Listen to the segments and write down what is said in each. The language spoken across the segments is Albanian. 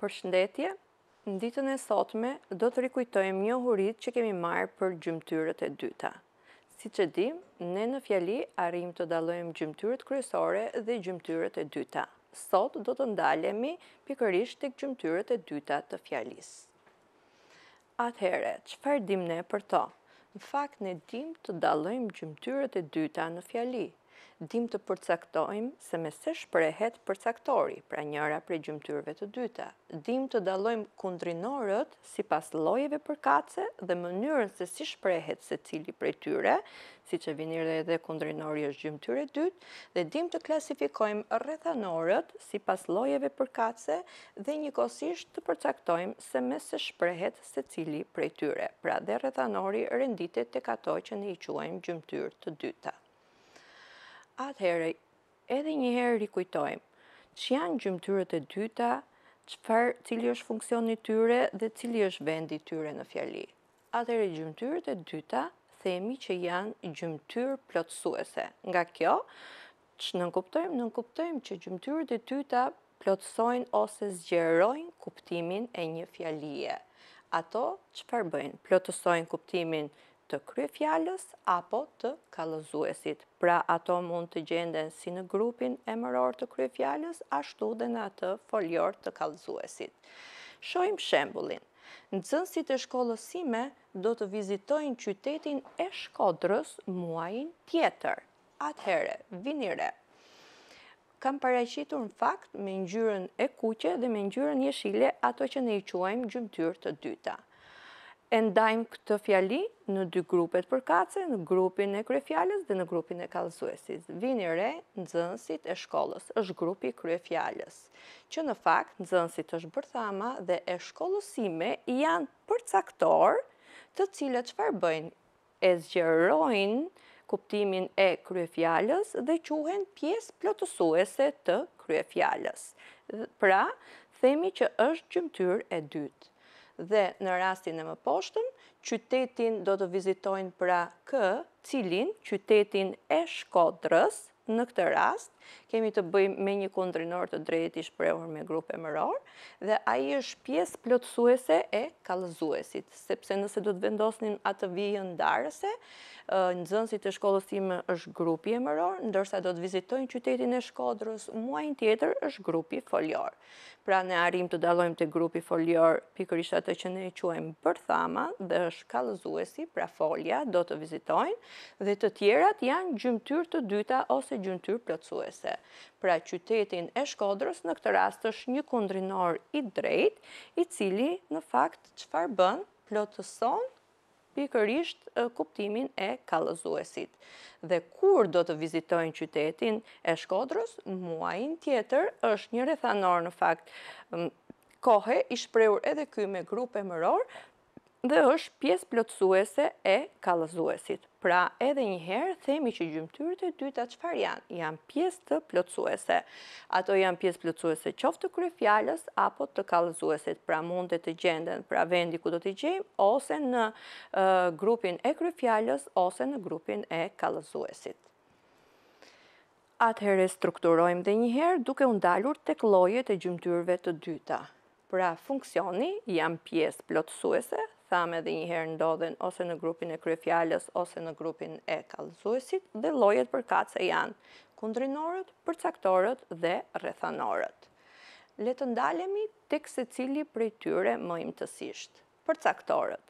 për shëndetje, në ditën e sotme do të rikujtojmë një hurit që kemi marë për gjymëtyrët e dyta. Si që dim, ne në fjali arim të dalojmë gjymëtyrët kryesore dhe gjymëtyrët e dyta. Sot do të ndalemi pikërish të gjymëtyrët e dyta të fjalis. Atëhere, që farë dim ne për to? Në fakt, ne dim të dalojmë gjymëtyrët e dyta në fjali dim të përcaktojmë se me se shprehet përcaktori, pra njëra për gjymëtyrve të dyta. Dim të dalojmë kundrinorët si pas lojeve përkace dhe mënyrën se si shprehet se cili për tyre, si që vinir dhe edhe kundrinori është gjymëtyre dytë, dhe dim të klasifikojmë rrethanorët si pas lojeve përkace dhe njëkosisht të përcaktojmë se me se shprehet se cili për tyre, pra dhe rrethanori rënditet të katoj që ne i quajmë gjymëtyrë të dyta atëherë edhe njëherë rikujtojmë që janë gjymëtyrët e dyta, qëfar cili është funksioni tyre dhe cili është vendi tyre në fjalli. Atëherë gjymëtyrët e dyta, themi që janë gjymëtyrë plotësuese. Nga kjo, që nënkuptojmë, nënkuptojmë që gjymëtyrët e dyta plotësojnë ose zgjerojnë kuptimin e një fjalie. Ato, qëfar bëjnë? Plotësojnë kuptimin një të krye fjallës apo të kalëzuesit. Pra ato mund të gjenden si në grupin e mëror të krye fjallës, ashtu dhe në atë foljor të kalëzuesit. Shojmë shembulin. Në zënësit e shkollësime do të vizitojnë qytetin e shkodrës muajin tjetër. Atëhere, vinire. Kam pareqitur në fakt me njërën e kuqe dhe me njërën jeshile ato që ne i quajmë gjymëtyr të dyta e ndajmë këtë fjali në dy grupet kace, në grupin e kryefjales dhe në grupin e kalësuesis. Vini re, nëzënsit e shkollës është grupi kryefjales, që në fakt nëzënsit është bërthama dhe e shkollësime janë përcaktor të cilët që farbëjnë e zgjerojnë kuptimin e kryefjales dhe quhen pjesë plotësuese të kryefjales. Pra, themi që është gjymtyr e dytë dhe në rastin e më poshtëm, qytetin do të vizitojnë pra kë cilin qytetin e shkodrës në këtë rast, kemi të bëjmë me një kundrinor të drejti shprehur me grupe mëror, dhe aji është pjesë plotësuese e kalëzuesit, sepse nëse do të vendosnin atë vijën darëse, në zënësit e shkollësime është grupi e mëror, ndërsa do të vizitojnë qytetin e shkodrës, muajnë tjetër është grupi foljor. Pra ne arim të dalojmë të grupi foljor, pikërisht atë që ne quajmë thama dhe është kalëzuesi, pra folja, do të vizitojnë, dhe të tjerat janë gjymëtyr të dyta ose gjymëtyr plëtsuese. Pra qytetin e shkodrës në këtë rast është një kundrinor i drejt, i cili në fakt qëfar bën plotëson pikërisht kuptimin e kalëzuesit. Dhe kur do të vizitojnë qytetin e shkodrës, muajnë tjetër është një rethanor në fakt kohë, ishpreur edhe kjo me grupe mëror, dhe është pjesë plotësuese e kalëzuesit. Pra edhe njëherë themi që gjymëtyrët e dyta qëfar janë? Janë pjesë të plotësuese. Ato janë pjesë plotësuese qoftë të kryfjallës apo të kalëzuesit. Pra mundet të gjenden, pra vendi ku do të gjejmë, ose në grupin e kryfjallës, ose në grupin e kalëzuesit. Atëherë strukturojmë dhe njëherë duke undalur të klojët e gjymëtyrëve të dyta. Pra funksioni janë pjesë plotësuese, thame dhe njëherë ndodhen ose në grupin e kryefjallës ose në grupin e kalëzuesit dhe lojet për e janë kundrinorët, përcaktorët dhe rethanorët. Letë ndalemi tek se cili prej tyre më imtësisht, përcaktorët.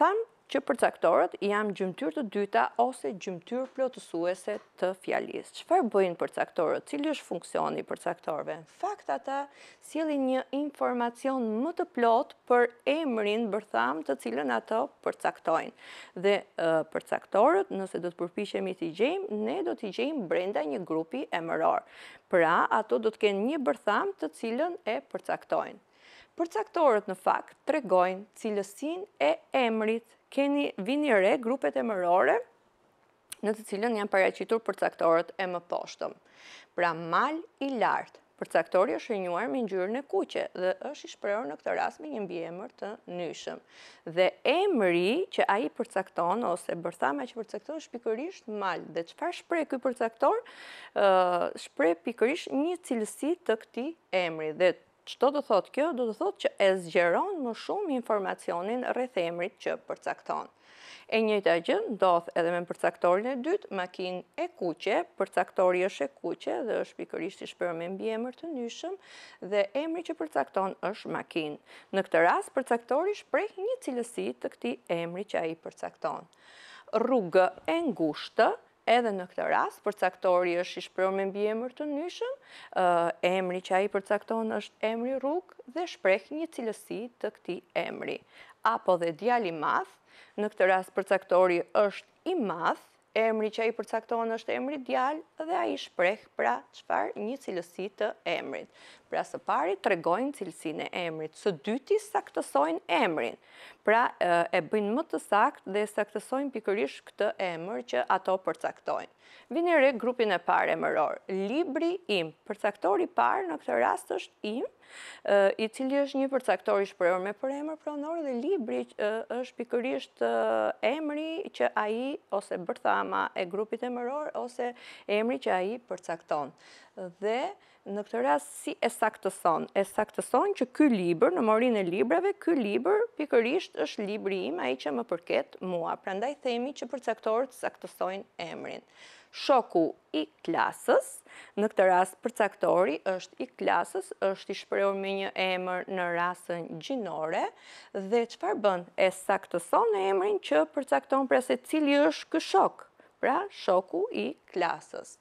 Thamë që për caktorët jam gjymëtyr të dyta ose gjymëtyr plotësuese të fjalis. Qëfar bëjnë për caktorët? Cili është funksioni për caktorëve? Fakt ata sili një informacion më të plotë për emrin bërtham të cilën ato për caktojnë. Dhe për caktorët, nëse do të përpishemi t'i gjejmë, ne do t'i gjejmë brenda një grupi emëror. Pra, ato do t'ken një bërtham të cilën e për caktojnë. Përcaktorët në fakt tregojnë cilësin e emrit keni vini re grupet e mërore në të cilën janë paraqitur përcaktorët e më poshtëm. Pra mal i lartë, përcaktori është rënjuar me ngjyrën e kuqe dhe është i shprehur në këtë rast me një mbiemër të nyshëm. Dhe emri që ai përcakton ose bërthama që përcakton është mal. Dhe çfarë shpreh ky përcaktor? Ë uh, shpreh pikërisht një cilësi të këtij emri dhe Qëto të thot kjo? Do të thot që e zgjeron më shumë informacionin rreth emrit që përcakton. E njëta gjë ndodh edhe me përcaktorin e dytë, makinë e kuqe, përcaktori është e kuqe dhe është pikërisht i shpërë me mbi emër të nyshëm dhe emri që përcakton është makinë. Në këtë ras, përcaktori shprej një cilësi të këti emri që a i përcakton. Rrugë e ngushtë, edhe në këtë ras, përcaktori është i shprehur me mbi emër të nyshëm, emri që ai përcakton është emri rrug dhe shpreh një cilësi të këtij emri. Apo dhe djali i madh, në këtë ras përcaktori është i madh, emri që ai përcakton është emri djal dhe ai shpreh pra çfarë një cilësi të emrit pra së pari të regojnë cilësin e emrit, së dyti saktësojnë emrin, pra e bëjnë më të sakt dhe saktësojnë pikërish këtë emër që ato përcaktojnë. Vini re grupin e parë emëror. mëror, libri im, përcaktori parë në këtë rast është im, i cili është një përcaktori shpërër me për emrë pronor dhe libri është pikërisht emri që aji ose bërthama e grupit e mëror ose emri që aji përcakton. Dhe në këtë ras si e saktëson? E saktëson që këj liber, në morin e librave, këj liber pikërisht është libri im, a i që më përket mua. Pra ndaj themi që përcaktorët saktësojnë emrin. Shoku i klasës, në këtë rras përcaktori është i klasës, është i shpreur me një emër në rasën gjinore, dhe qëfar bën e saktëson e emrin që përcakton prese cili është këshok, pra shoku i klasës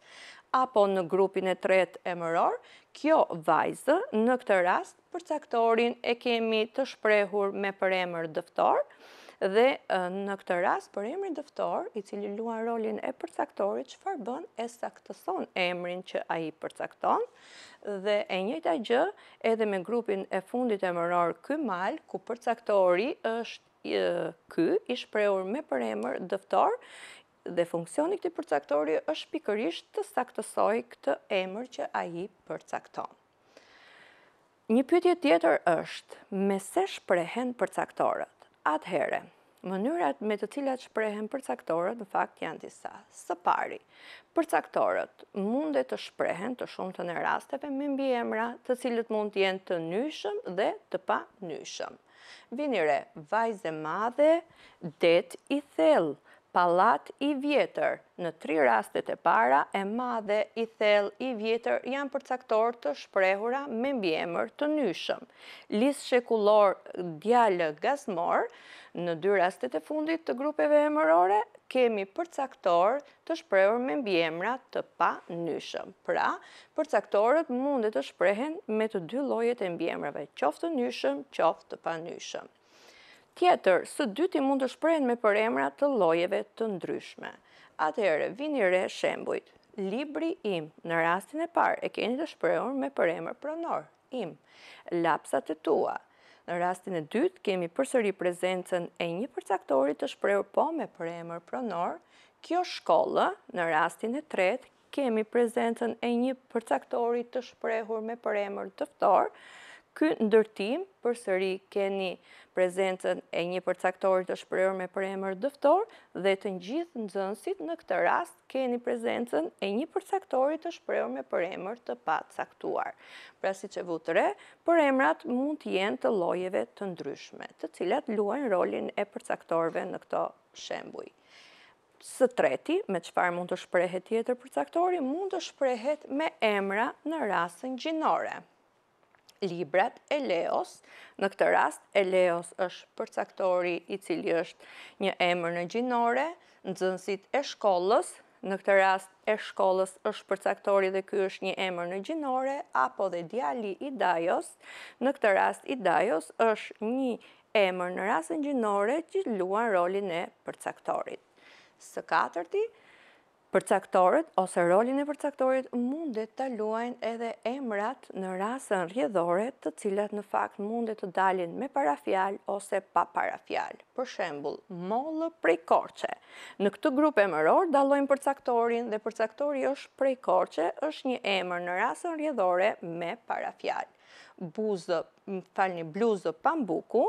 apo në grupin e tret e mëror, kjo vajzë në këtë rast për caktorin e kemi të shprehur me për emër dëftor, dhe në këtë rast për emrin dëftor, i cili luan rolin e përcaktorit, që farë bën e saktëson emrin që a i përcakton, dhe e njëta gjë edhe me grupin e fundit e mëror këmal, ku përcaktori është kë, ishpreur me për emër dëftor, dhe funksioni këti përcaktori është pikërisht të saktësoj këtë emër që aji përcakton. Një pytje tjetër është, me se shprehen përcaktorët? Atëhere, mënyrat me të cilat shprehen përcaktorët në fakt janë disa. Së pari, përcaktorët mundet të shprehen të shumë të në rasteve me mbi emra të cilët mund të jenë të nyshëm dhe të pa nyshëm. Vinire, vajze madhe, det i thellë, Palat i vjetër, në tri rastet e para, e madhe i thell i vjetër janë përcaktor të shprehura me mbjemër të nyshëm. Lisë shekullor djallë gazmor, në dy rastet e fundit të grupeve e mërore, kemi përcaktor të shprehur me mbjemëra të pa nyshëm. Pra, përcaktorët mundet të shprehen me të dy lojet e mbjemërave, qoftë të nyshëm, qoftë të pa nyshëm. Tjetër, së dyti mund të shprejnë me përemra të lojeve të ndryshme. Atëherë, vini re shembujt. Libri im, në rastin e parë, e keni të shprejnë me përemrë pronor, im. Lapsat e tua. Në rastin e dytë, kemi përsëri prezencen e një përcaktori të shprejnë po me përemrë pronor. Kjo shkollë, në rastin e tretë, kemi prezencen e një përcaktori të shprejnë me të tëftorë. Kënë ndërtim, për sëri keni prezencën e një përcaktorit të shpërër me për emër dëftor, dhe të një gjithë në zënsit në këtë rast keni prezencën e një përcaktorit të shpërër me për emër të patë saktuar. Pra si që vutëre, për emrat mund të jenë të lojeve të ndryshme, të cilat luajnë rolin e përcaktorve në këto shembuj. Së treti, me qëfar mund të shprehet tjetër përcaktori, mund të shprehet me emra në rasën gjinore libret e Leos. Në këtë rast, e Leos është përcaktori i cili është një emër në gjinore, në zënsit e shkollës, në këtë rast e shkollës është përcaktori dhe ky është një emër në gjinore, apo dhe djali i Dajos, në këtë rast i Dajos është një emër në rasën gjinore që luan rolin e përcaktorit. Së katërti, përcaktorët ose rolin e përcaktorit mundet të luajnë edhe emrat në rasën rjedhore të cilat në fakt mundet të dalin me parafjal ose pa parafjal. Për shembul, mollë prej korqe. Në këtë grupe mëror, dalojnë përcaktorin dhe përcaktori është prej korqe, është një emër në rasën rjedhore me parafjal. Buzë, falni bluzë pambuku,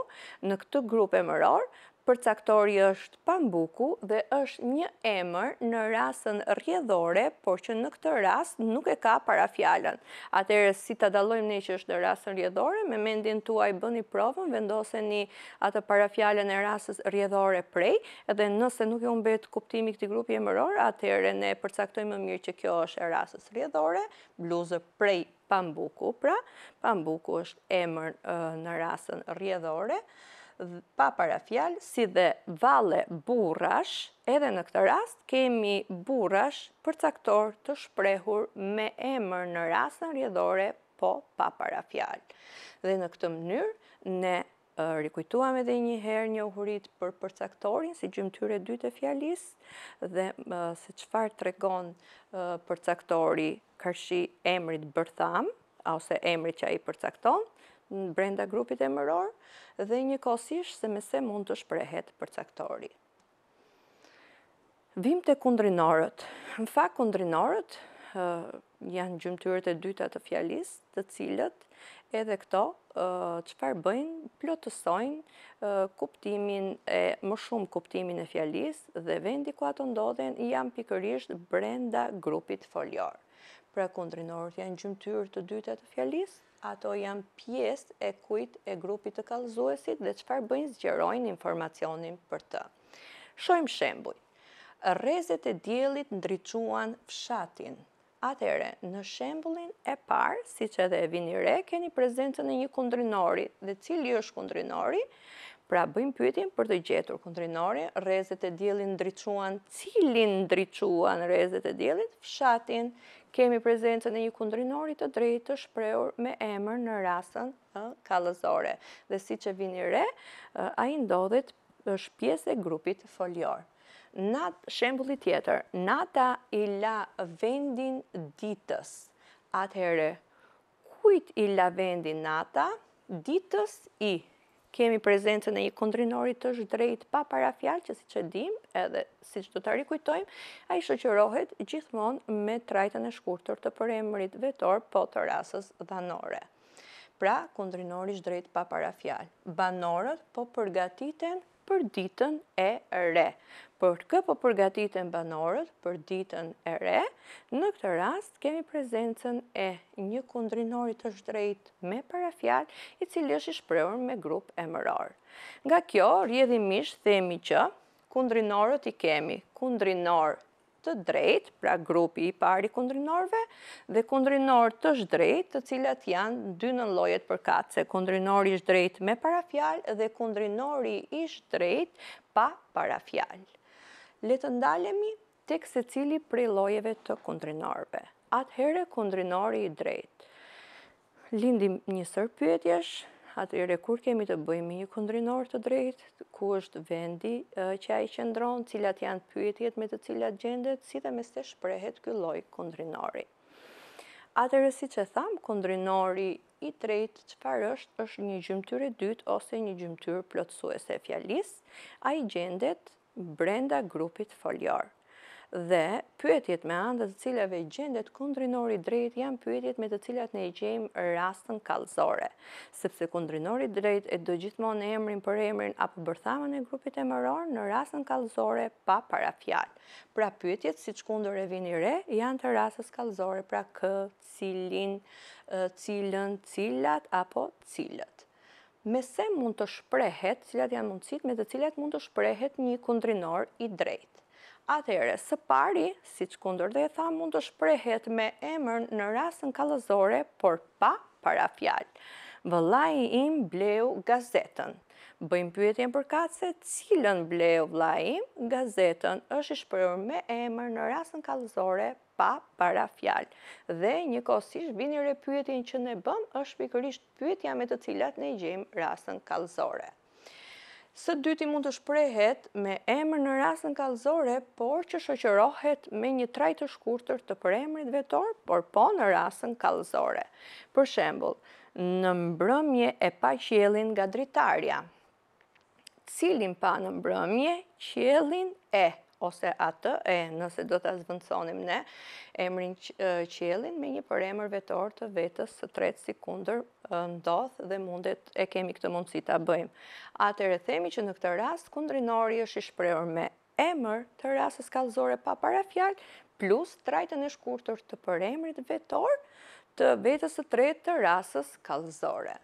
në këtë grupe mëror, përcaktori është pambuku dhe është një emër në rasën rjedhore, por që në këtë rasë nuk e ka parafjallën. Atere, si të dalojmë ne që është në rasën rjedhore, me mendin tuaj bëni provën, vendoseni atë parafjallën e rasës rjedhore prej, edhe nëse nuk e umbet kuptimi këti grupi emëror, atere ne përcaktojmë më mirë që kjo është e rasës rjedhore, bluzë prej pambuku, pra pambuku është emër në rasën rjedhore, pa para fjalë, si dhe vale burrash, edhe në këtë rast kemi burrash përcaktor të shprehur me emër në rastën rjedhore, po pa para fjalë. Dhe në këtë mënyrë, ne rikujtuam edhe një herë një uhurit për përcaktorin si gjymtyrë e dytë e fjalis dhe se qëfar të regon uh, përcaktori kërshi emrit bërtham, ose emrit që a i përcakton, në brenda grupit e mëror, dhe një kosish se mëse mund të shprehet për caktori. Vim të kundrinorët. Në fa kundrinorët, janë gjymëtyrët e dyta të fjalisë të cilët, edhe këto që farë bëjnë, plotësojnë kuptimin e më shumë kuptimin e fjalisë dhe vendi ku ato ndodhen janë pikërisht brenda grupit foljarë. Pra kundrinorët janë gjymëtyrët e dyta të fjalisë, ato janë pjesë e kujt e grupit të kalëzuesit dhe qëfar bëjnë zgjerojnë informacionin për të. Shojmë shembuj, rezet e djelit ndriquan pshatin. Atere, në shembulin e parë, si që edhe e vini re, keni prezencën e një kundrinori, dhe cili është kundrinori, Pra bëjmë pyetjen për të gjetur kundrinorin, rrezet e diellit ndriçuan, cilin ndriçuan rrezet e diellit? Fshatin. Kemi prezencën e një kundrinori të drejtë të shprehur me emër në rasën ë kallëzore. Dhe siç e vini re, ai ndodhet është pjesë e grupit foljor. Nat shembulli tjetër, nata i la vendin ditës. Atëherë, kujt i la vendin nata? Ditës i, kemi prezencën e një kondrinori të shdrejt pa parafjallë, që si që dim, edhe si që të të rikujtojmë, a i shëqërohet gjithmon me trajten e shkurtër të emërit vetor po të rasës dhanore. Pra, kondrinori shdrejt pa parafjallë. Banorët po përgatiten për ditën e re. Për të këpë po përgatitën banorët për ditën e re, në këtë rast kemi prezencen e një kundrinori të shdrejt me parafjal i cilë është i shpreur me grup e mërar. Nga kjo, rjedhimisht themi që kundrinorët i kemi, kundrinor të drejt, pra grupi i pari kundrinorve, dhe kundrinor të shdrejt, të cilat janë dy në lojet për katë, se kundrinor i shdrejt me parafjal dhe kundrinori i shdrejt pa parafjal. Letë ndalemi tek se cili prej lojeve të kundrinorve. Atëhere kundrinori i drejt. Lindim një sërpyetjesh, atëre kur kemi të bëjmë një kundrinor të drejtë, ku është vendi që a i qëndronë, cilat janë pyetjet me të cilat gjendet, si dhe me se shprehet kylloj kundrinori. Atërë si që thamë, kundrinori i drejtë që farë është, është një gjymëtyr e dytë ose një gjymëtyr plotësuese fjalis, a i gjendet brenda grupit foljarë dhe pyetjet me andë të cilave gjendet kundrinori drejt janë pyetjet me të cilat ne i gjejmë rastën kalzore, sepse kundrinori drejt e do gjithmonë emrin për emrin apo bërthamën e grupit e mëror në rastën kalzore pa para Pra pyetjet si që kundur e vini re janë të rastës kalzore, pra kë, cilin, cilën, cilat apo cilët. Me se mund të shprehet, cilat janë mundësit, me të cilat mund të shprehet një kundrinor i drejtë. Atere, së pari, si që kundur dhe e tha, mund të shprehet me emër në rasën kalëzore, por pa para fjalë. Vëllaj im bleu gazetën. Bëjmë pyetjen për katë se cilën bleu vëllaj im gazetën është shprehur me emër në rasën kalëzore, pa para Dhe një kosisht, vini re pyetjen që ne bëm, është pikërisht pyetja me të cilat ne gjim rasën kalëzore së dyti mund të shprehet me emër në rasën kalzore, por që shëqërohet me një trajtë të shkurëtër të për emërit vetor, por po në rasën kalzore. Për shembul, në mbrëmje e pa qjelin nga dritarja. Cilin pa në mbrëmje, qjelin e ose atë e, nëse do të azvëndsonim ne, emrin qelin me një për emër vetor të vetës së tretë si kunder ndodh dhe mundet e kemi këtë mundësi të bëjmë. Atër e themi që në këtë rast kundrinori është i shprehur me emër të rastës kalzore pa para fjallë, plus trajtën e shkurtër të për emrit vetor të vetës së tretë të rastës kalzore.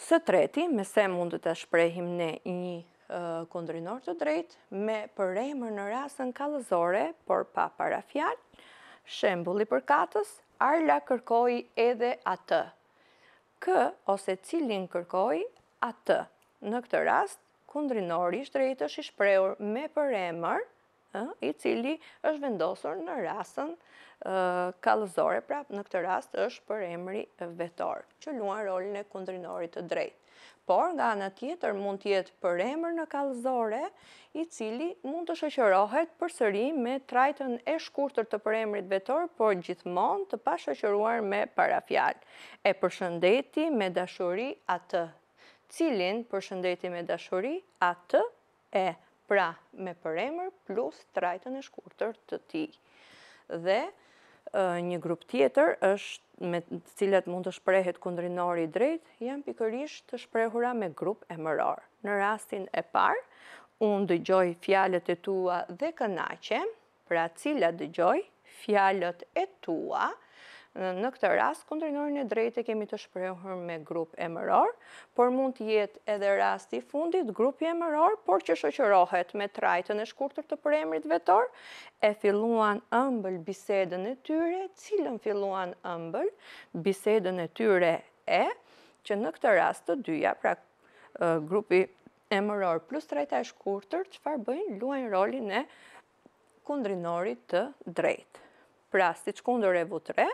Së treti, me se mundet të shprehim ne një kundrinor të drejt me përrejmër në rasën kalëzore, por pa parafjal, shembuli për katës, arla kërkoj edhe atë. Kë, ose cilin kërkoj, atë. Në këtë rast, kundrinori të drejt është ishpreur me përrejmër, i cili është vendosur në rastën kalëzore, pra në këtë rast është për emri vetor, që luan rolin e kundrinorit të drejt. Por nga anë tjetër mund tjetë për emrë në kalëzore, i cili mund të shëqërohet për sëri me trajtën e shkurtër të për emrit vetor, por gjithmon të pa shëqëruar me parafjal. E përshëndeti me dashuri atë. Cilin përshëndeti me dashuri atë e përshëndeti pra me përemër plus trajtën e shkurëtër të ti. Dhe një grup tjetër është me të cilat mund të shprehet kundrinori drejt, janë pikërisht të shprehura me grup e mëror. Në rastin e parë, unë dëgjoj fjalët e tua dhe kënache, pra cila dëgjoj fjalët e tua Në këtë rast, këndër e drejtë e kemi të shprehur me grupë e mëror, por mund të jetë edhe rasti i fundit grupë e mëror, por që shëqërohet me trajtën e shkurtër të për emrit vetor, e filluan ëmbël bisedën e tyre, cilën filluan ëmbël bisedën e tyre e, që në këtë rast të dyja, pra grupi e mëror plus trajta e shkurtër, që farë bëjnë luajnë rolin e kundrinorit të drejtë. Pra, si që kundër e vutre,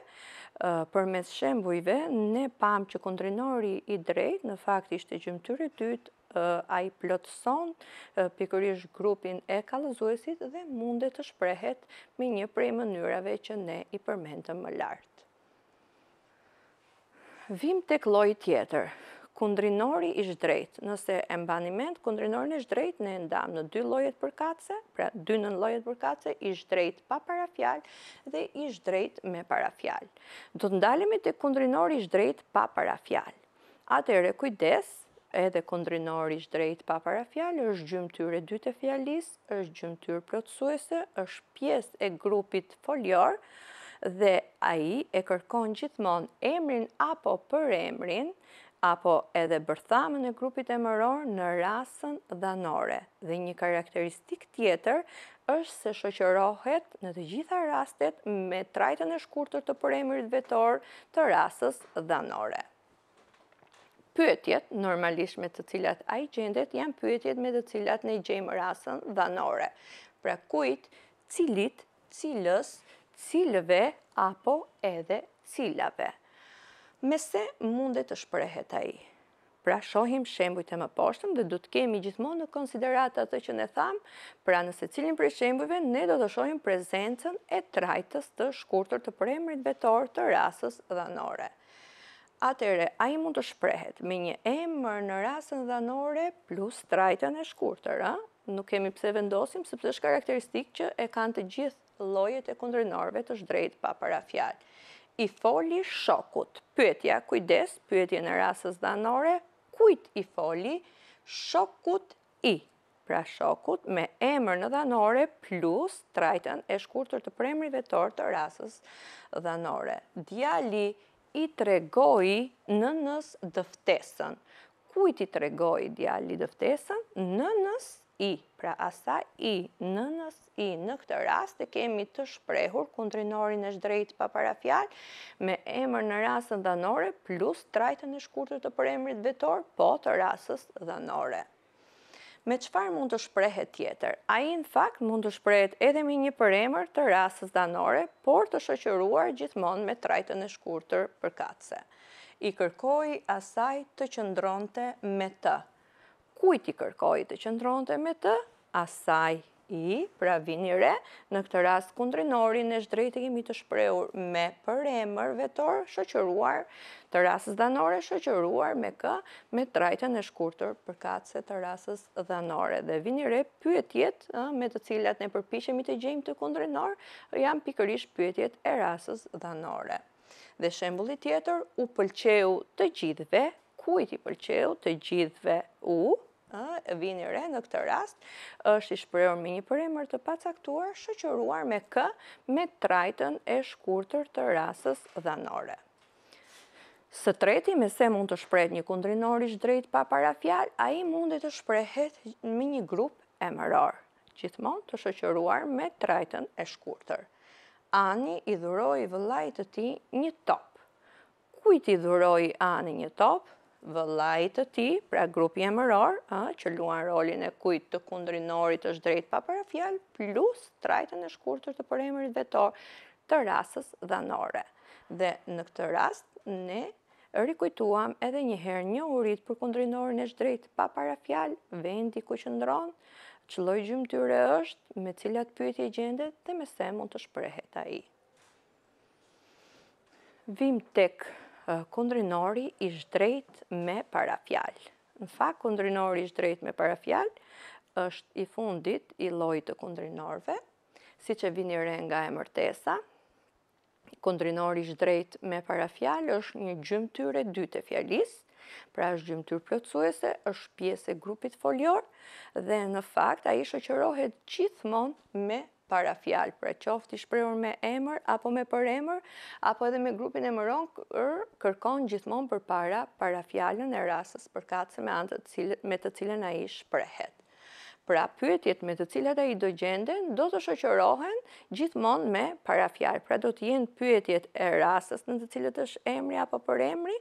për mes shembujve, ne pam që kundrinori i drejt, në fakt ishte gjymëtyri tyt, a i plotëson pikërish grupin e kalëzuesit dhe mundet të shprehet me një prej mënyrave që ne i përmentëm më lartë. Vim të kloj tjetër, kundrinori ishtë drejtë. Nëse e mbaniment, kundrinori ishtë drejtë, ne ndamë në dy lojet për pra dy nën lojet për kace, ishtë drejtë pa parafjallë dhe ishtë drejtë me parafjallë. Do të ndalimi të kundrinori ishtë drejtë pa parafjallë. Atere, kujdes, edhe kundrinori ishtë drejtë pa parafjallë, është gjymëtyre dytë e fjallis, është gjymëtyre plotësuese, është pjesë e grupit foljor, dhe aji e kërkon gjithmon emrin apo për emrin, apo edhe bërthamën e grupit e mëror në rasën dhanore. Dhe një karakteristik tjetër është se shoqërohet në të gjitha rastet me trajten e shkurtër të përemirit vetor të rasës dhanore. Pyetjet, normalisht me të cilat a i gjendet, janë pyetjet me të cilat ne gjejmë rasën dhanore. Pra kujt, cilit, cilës, cilëve, apo edhe Cilave me se mundet të shprehet a i. Pra shohim shembujt e më poshtëm dhe du të kemi gjithmonë në konsiderata të që ne thamë, pra nëse cilin për shembujve, ne do të shohim prezencën e trajtës të shkurtër të përemrit vetor të rasës dhanore. Atere, a i mund të shprehet me një emër në rasën dhanore plus trajtën e shkurtër, a? Nuk kemi pse vendosim, sepse është karakteristikë që e kanë të gjithë lojet e kundrinorve të shdrejt pa parafjallë i foli shokut, pyetja, kujdes, pyetja në rasës dhanore, kujt i foli shokut i, pra shokut me emër në dhanore plus trajten e shkurtur të premri vetor të rasës dhanore. Djali i tregoj në nës dëftesën, kujt i tregoj djali dëftesën në nës i. Pra asa i në nës i në këtë rast e kemi të shprehur kundrinorin e shdrejt pa parafjal me emër në rasën dhanore plus trajtën e shkurtër të për vetor po të rasës dhanore. Me qëfar mund të shprehet tjetër? A i në fakt mund të shprehet edhe mi një për emër të rasës dhanore, por të shëqëruar gjithmon me trajtën e shkurtër për katse. I kërkoj asaj të qëndronte me të kujt i kërkoj të qëndronte me të, asaj i, pra vinire, në këtë rast kundrinorin e shdrejti kemi të shpreur me përemër vetor shëqëruar, të rasës dhanore shëqëruar me kë, me trajten e shkurtër për katëse të rasës dhanore. Dhe vinire, pyetjet me të cilat ne përpishemi të gjejmë të kundrinor, jam pikërish pyetjet e rasës dhanore. Dhe shembulit tjetër, u pëlqeu të gjithve, i pëlqeu të gjithve u, vini re në këtë rast, është i shprehur me një përemër të pacaktuar, shoqëruar me k, me trajtën e shkurtër të rasës dhanore. Së treti, me se mund të shprehet një kundrinorish drejt pa parafjal, a i mundi të shprehet me një grup emëror, Qithmon të shoqëruar me trajtën e shkurtër. Ani i dhuroj vëllajtë të ti një top. Kujt i dhuroj ani një top? Vëllajtë të ti, pra grupi e mëror, që luan rolin e kujt të kundrinorit është drejt pa para plus trajten e shkurtër të përemërit vetor të rasës dhanore. Dhe në këtë rast, ne rikujtuam edhe njëherë një urit për kundrinorin e shdrejt pa para vendi ku që ndronë, që loj gjymë tyre është me cilat pyetje gjendet dhe me se mund të shprehet a i. Vim tek kundrinori ishtë drejt me parafjallë. Në fakt, kundrinori ishtë drejt me parafjallë, është i fundit i lojtë të kundrinorve, si që re nga e mërtesa. Kundrinori ishtë drejt me parafjallë është një gjymëtyre dytë e fjallisë, pra është gjymëtyr plëcuese, është pjesë e grupit foljor, dhe në fakt, a i shëqërohet qithmon me parafjallë para fjalë, e pra qoftë i shprehur me emër apo me përemër, apo edhe me grupin e mëron, kërkon gjithmonë për para, para fjalën e rasës për katëse me, me të cilën a i shprehet. Pra pyetjet me të cilat a i do gjenden, do të shoqërohen gjithmonë me para Pra do të jenë pyetjet e rasës në të cilët është emri apo përemri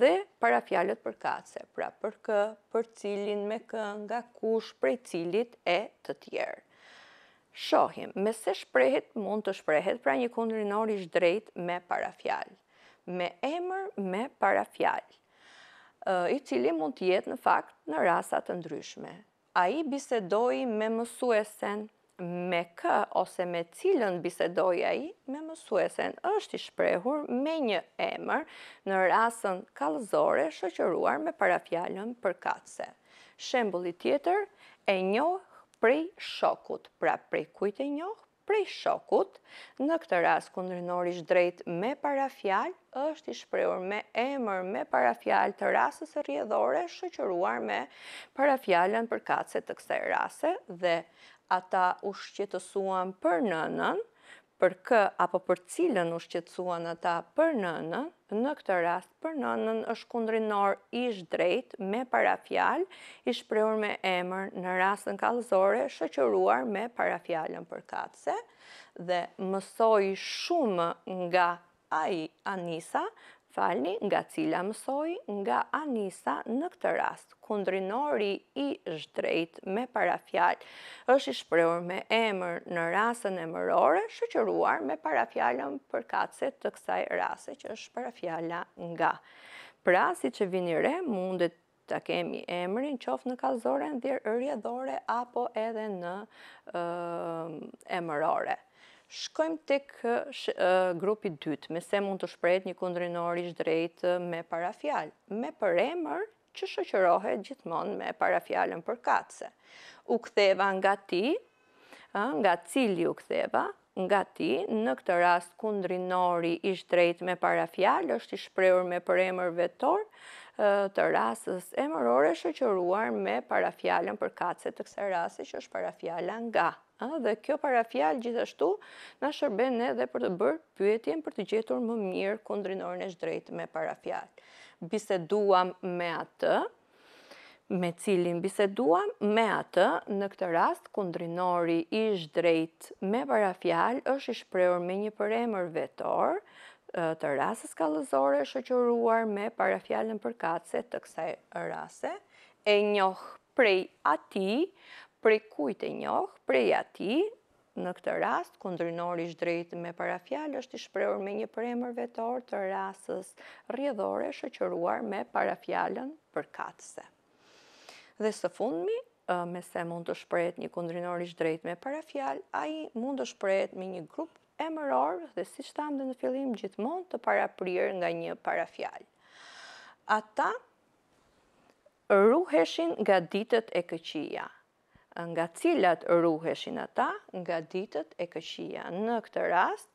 dhe para për katëse. Pra për kë, për cilin, me kë, nga kush, prej cilit e të tjerë. Shohim, me se shprehet mund të shprehet pra një kundrinor ori drejt me parafjal. Me emër me parafjal. I cili mund të jetë në fakt në rasat të ndryshme. A i bisedoj me mësuesen me kë ose me cilën bisedoj a i me mësuesen është i shprehur me një emër në rasën kalëzore shëqëruar me parafjalën për katëse. Shembuli tjetër, e njohë prej shokut, pra prej kujt e njoh, prej shokut, në këtë rast kundrinor ish drejt me parafjal, është i shprehur me emër me parafjal të rasës së rrjedhore, shoqëruar me parafjalën për kace të kësaj rase dhe ata u shqetësuan për nënën, për kë apo për cilën u shqetsuan ata për nënën, në këtë rast për nënën është kundrinor ish drejt me parafjal, ish preur me emër në rastën kalëzore, shëqëruar me parafjalën për kapse, dhe mësoj shumë nga ai anisa falni nga cila mësoj nga Anisa në këtë rast. Kundrinori i shdrejt me parafjal është i shpreur me emër në rasën e mërore, shëqëruar me parafjalën për kacet të kësaj rase që është parafjala nga. Pra, si që vini re, mundet të kemi emërin qofë në kalzore, në dhirë rjedhore apo edhe në emërore. Shkojmë të kë grupi dytë, me se mund të shprejt një kundrinor ishtë drejtë me parafjallë, me për emër që shëqërohet gjithmonë me parafjallën për katëse. U ktheva nga ti, nga cili u ktheva, nga ti, në këtë rast kundrinori ishtë drejtë me parafjallë, është i shprejur me për emër vetor, të rastës emërore shëqëruar me parafjallën për katëse të kse rastës që është parafjallën nga Dhe kjo parafjal gjithashtu në shërben edhe për të bërë pyetjen për të gjetur më mirë kundrinorin e shdrejt me parafjal. Biseduam me atë, me cilin biseduam me atë, në këtë rast kundrinori i shdrejt me parafjal është i shprehur me një përemër vetor të rasës kalëzore shëqëruar me parafjalën përkatse të kësaj rase, e njohë prej ati, prej kujt e njoh, prej ati, në këtë rast, kundrinor ishtë drejtë me parafjallë, është i shpreur me një premër vetor të rastës rjedhore, shëqëruar me parafjallën për katëse. Dhe së fundmi, me se mund të shprejt një kundrinor ishtë drejtë me parafjallë, a i mund të shprejt me një grup emëror dhe si shtam dhe në fillim gjithmonë të paraprirë nga një parafjallë. Ata ruheshin nga ditët e këqia, nga cilat rruheshin ata nga ditët e këshia. Në këtë rast,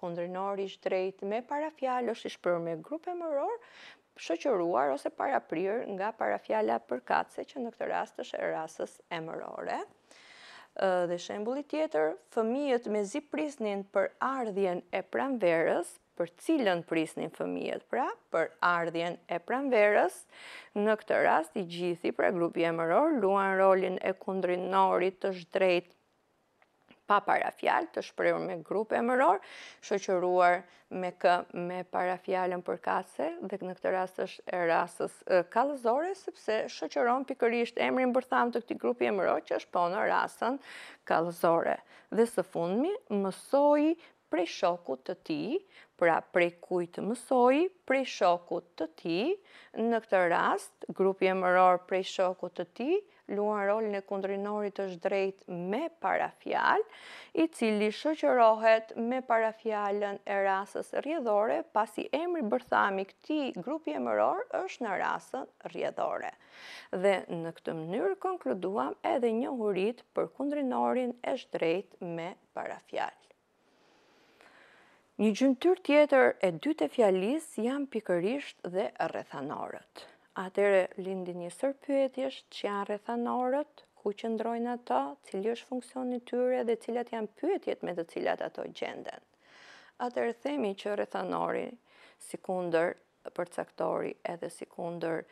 kondrinori ishtë drejt me parafjallë, është ishpër me grupe mëror, shëqëruar ose paraprirë nga parafjalla përkatse që në këtë rast është e rasës e mërore. Dhe shembuli tjetër, fëmijët me zi prisnin për ardhjen e pranverës, për cilën prisnin fëmijet pra, për ardhjen e pranverës, në këtë rast i gjithi pra grupi e mëror luan rolin e kundrinorit të shdrejt pa parafjal, të shprejur me grupe e mëror, shëqëruar me kë me parafjalën për kase, dhe në këtë rast është e rastës kalëzore, sepse shëqëron pikërisht emrin bërtham të këti grupi e mëror, që është po në rastën kalëzore. Dhe së fundmi, mësoj prej shokut të ti, pra prej kujtë mësoj, prej shokut të ti, në këtë rast, grupi e mëror prej shokut të ti, luan rolin e kundrinorit është drejt me parafjal, i cili shëqërohet me parafjalën e rasës rjedhore, pasi emri bërthami këti grupi e mëror është në rasën rjedhore. Dhe në këtë mënyrë konkluduam edhe një hurit për kundrinorin është drejt me parafjal. Një gjymëtyr tjetër e dytë e fjalis janë pikërisht dhe rrethanorët. Atere lindin një sërpyetisht që janë rrethanorët, ku që ndrojnë ato, cili është funksion tyre dhe cilat janë pyetjet me të cilat ato gjenden. Atere themi që rrethanori, si kunder përcaktori edhe si kunder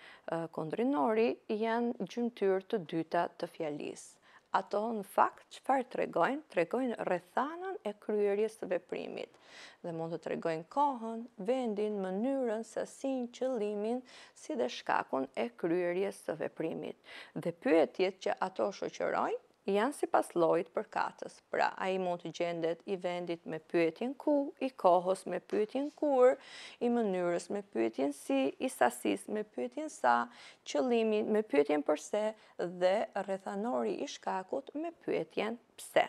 kondrinori, janë gjymëtyr të dyta të fjalisë ato në fakt që farë të regojnë, të regojnë rethanën e kryërjes të veprimit. Dhe mund të regojnë kohën, vendin, mënyrën, sasin, qëllimin, si dhe shkakun e kryërjes të veprimit. Dhe pyetjet që ato shoqërojnë, janë si pas lojt për katës, pra a i mund të gjendet i vendit me pyetjen ku, i kohës me pyetjen kur, i mënyrës me pyetjen si, i sasis me pyetjen sa, qëlimin me pyetjen përse dhe rethanori i shkakut me pyetjen pse.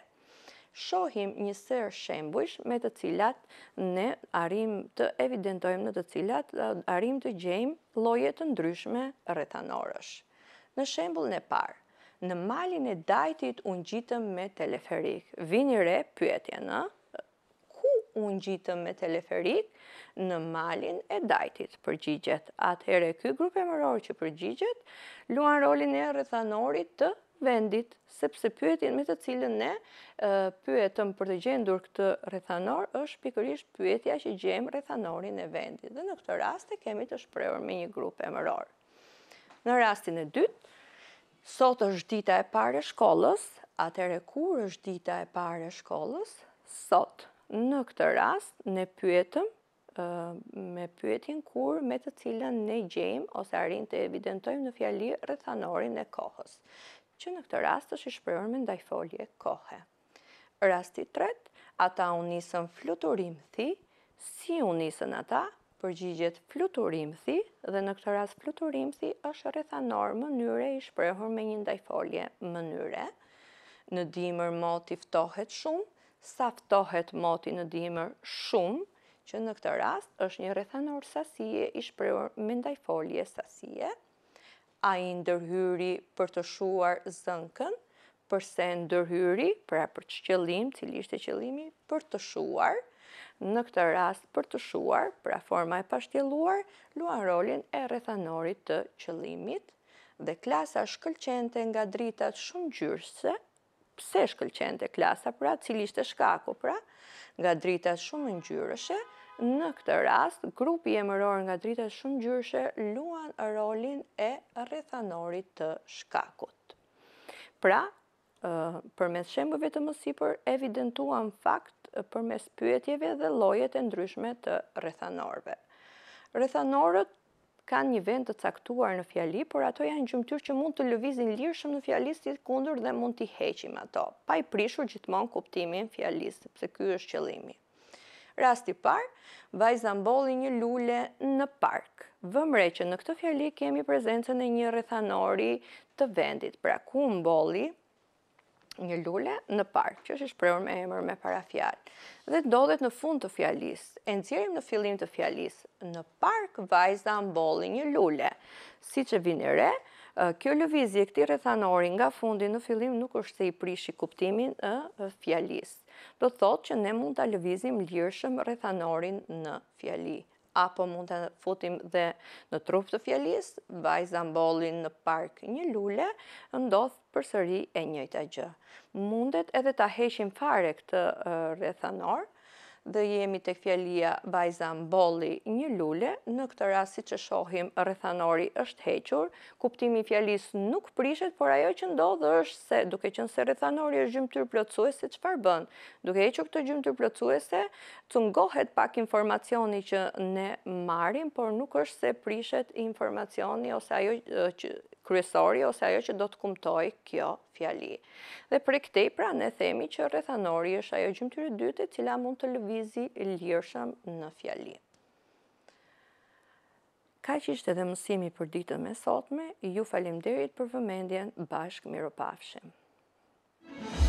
Shohim një sërë shembush me të cilat ne arim të evidentojmë në të cilat arim të gjejmë lojet të ndryshme rethanorësh. Në shembul në parë, në malin e dajtit unë gjitëm me teleferik. Vini re, pyetje në, ku unë gjitëm me teleferik në malin e dajtit përgjigjet? Atëhere, ere, kjo grupe e mërorë që përgjigjet, luan rolin e rëthanorit të vendit, sepse pyetin me të cilën ne pyetëm për të gjendur këtë rrethanor është pikërish pyetja që gjemë rrethanorin e vendit. Dhe në këtë e kemi të shpreur me një grupë e Në rastin e dytë, Sot është dita e pare shkollës, atër e kur është dita e pare shkollës? Sot, në këtë rast, ne pyetëm, me pyetin kur me të cilën ne gjejmë ose arin të evidentojmë në fjalli rëthanorin e kohës, që në këtë rast është i shpërër me ndaj folje kohë. Rasti tret, ata unisën fluturim thi, si unisën ata, përgjigjet fluturimthi dhe në këtë rast fluturimthi është rrethanor mënyre i shprehur me një ndajfolje mënyre. Në dimër moti ftohet shumë, sa ftohet moti në dimër shumë, që në këtë rast është një rrethanor sasije i shprehur me ndajfolje sasie. A i ndërhyri për të shuar zënkën, përse ndërhyri, pra për që qëllim, cili ishte qëllimi, për të shuar, në këtë rast për të shuar, pra forma e pashtjeluar, luan rolin e rethanorit të qëlimit, dhe klasa shkëlqente nga dritat shumë gjyrse, pse shkëlqente klasa, pra, cilisht e shkaku, pra, nga dritat shumë ngjyrëshe, në këtë rast, grupi e mëror nga dritat shumë ngjyrëshe luan rolin e rethanorit të shkakut. Pra, për mes shembëve të mësipër, evidentuan fakt për mes pyetjeve dhe lojet e ndryshme të rethanorve. Rethanorët kanë një vend të caktuar në fjali, por ato janë gjumëtyr që mund të lëvizin lirëshëm në fjalistit kundur dhe mund t'i heqim ato, pa i prishur gjithmon kuptimin fjalistit, pëse kjo është qëlimi. Rasti par, vajza zamboli një lule në park. Vëmre që në këtë fjali kemi prezencën e një rethanori të vendit, pra ku mboli, një lule në parë, që është shprehur me emër me parafjalë. Dhe ndodhet në fund të fjalës. E nxjerrim në fillim të fjalës. Në park vajza mbolli një lule. Siç e vini re, kjo lëvizje e këtij rrethanori nga fundi në fillim nuk është se i prishi kuptimin e fjalës. Do thotë që ne mund ta lëvizim lirshëm rrethanorin në fjali apo mund të futim dhe në trup të fjallis, vajza mbollin në park një lule, ndodh për sëri e njëjta gjë. Mundet edhe të heqim fare këtë rethanorë, dhe jemi të këfjallia bajza boli një lule, në këtë rasit që shohim rëthanori është hequr, kuptimi fjallis nuk prishet, por ajo që ndodhë është se duke që nëse rëthanori është gjymëtyr plëcuese, që farë bënë? Duke hequr këtë gjymëtyr plëcuese, të ngohet pak informacioni që ne marim, por nuk është se prishet informacioni ose ajo që kryesori ose ajo që do të kumtoj kjo fjali. Dhe për e këtej pra ne themi që rrethanori është ajo gjymëtyrë dytë e cila mund të lëvizi lirëshëm në fjali. Ka që ishte dhe mësimi për ditën me sotme, ju falim derit për vëmendjen bashkë miropafshim. Muzika